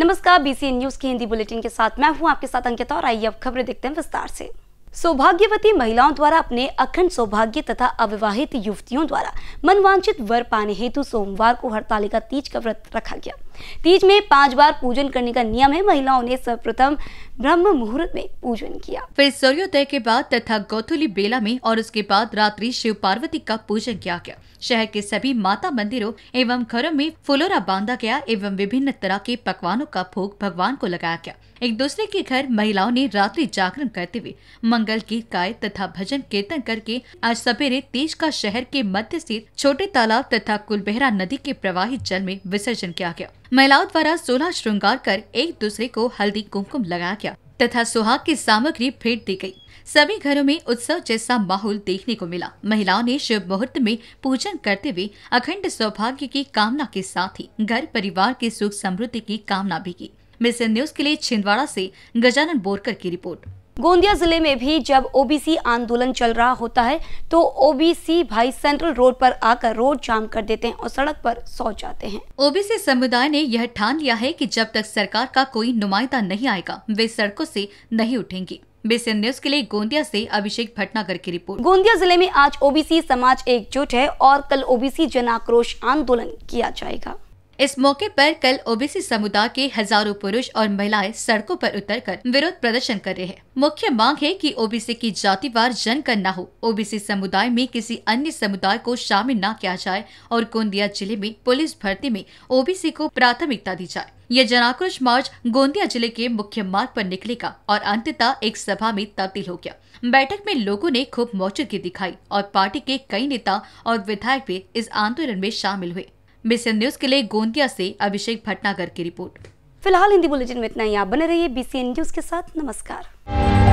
नमस्कार BCN news के Hindi bulletin के साथ मैं हूं आपके साथ अंकिता और आइए अब खबरें देखते हैं विस्तार से सौभाग्यवती महिलाओं द्वारा अपने अखंड सौभाग्य तथा अविवाहित युवतियों द्वारा मनवांचित वर पाने हेतु सोमवार को हड़तालिका तीज का व्रत रखा गया तीज में पांच बार पूजन करने का नियम है महिलाओं ने सर्वप्रथम ब्रह्म मुहूर्त में पूजन किया फिर सूर्योदय के बाद तथा गौथुली बेला में और उसके बाद रात्रि शिव पार्वती का पूजन किया गया शहर के सभी माता मंदिरों एवं घरों में फुलोरा बांधा गया एवं विभिन्न तरह के पकवानों का भोग भगवान को लगाया गया एक दूसरे के घर महिलाओं ने रात्रि जागरण करते हुए मंगल गीत गाए तथा भजन कीर्तन करके आज सवेरे तेज का शहर के मध्य स्थित छोटे तालाब तथा कुलबेहरा नदी के प्रवाहित जल में विसर्जन किया गया महिलाओं द्वारा सोलह श्रृंगार कर एक दूसरे को हल्दी कुमकुम लगाया गया तथा सुहाग की सामग्री भेंट दी गई सभी घरों में उत्सव जैसा माहौल देखने को मिला महिलाओं ने शिव मुहूर्त में पूजन करते हुए अखंड सौभाग्य की कामना के साथ ही घर परिवार के सुख समृद्धि की कामना भी की मिशन न्यूज के लिए छिंदवाड़ा से गजानन बोरकर की रिपोर्ट गोंदिया जिले में भी जब ओबीसी आंदोलन चल रहा होता है तो ओबीसी भाई सेंट्रल रोड पर आकर रोड जाम कर देते हैं और सड़क पर सौ जाते हैं ओबीसी समुदाय ने यह ठान लिया है कि जब तक सरकार का कोई नुमाइंदा नहीं आएगा वे सड़कों से नहीं उठेंगे बेसन न्यूज के लिए गोंदिया से अभिषेक भटनागर की रिपोर्ट गोंदिया जिले में आज ओबीसी समाज एकजुट है और कल ओबीसी जन आक्रोश आंदोलन किया जाएगा इस मौके पर कल ओबीसी समुदाय के हजारों पुरुष और महिलाएं सड़कों पर उतरकर विरोध प्रदर्शन कर रहे हैं मुख्य मांग है कि ओबीसी की जातिवार जनगणना न हो ओबीसी समुदाय में किसी अन्य समुदाय को शामिल न किया जाए और गोंदिया जिले में पुलिस भर्ती में ओबीसी को प्राथमिकता दी जाए यह जनाक्रोश मार्च गोंदिया जिले के मुख्य मार्ग पर निकलेगा और अंततः एक सभा में तब्दील हो गया बैठक में लोगों ने खूब मौजूदगी दिखाई और पार्टी के कई नेता और विधायक भी इस आंदोलन में शामिल हुए बीसीएन न्यूज के लिए गोंदिया से अभिषेक भटनागर की रिपोर्ट फिलहाल हिंदी बुलेटिन में इतना ही आप बने रहिए बीसीएन न्यूज के साथ नमस्कार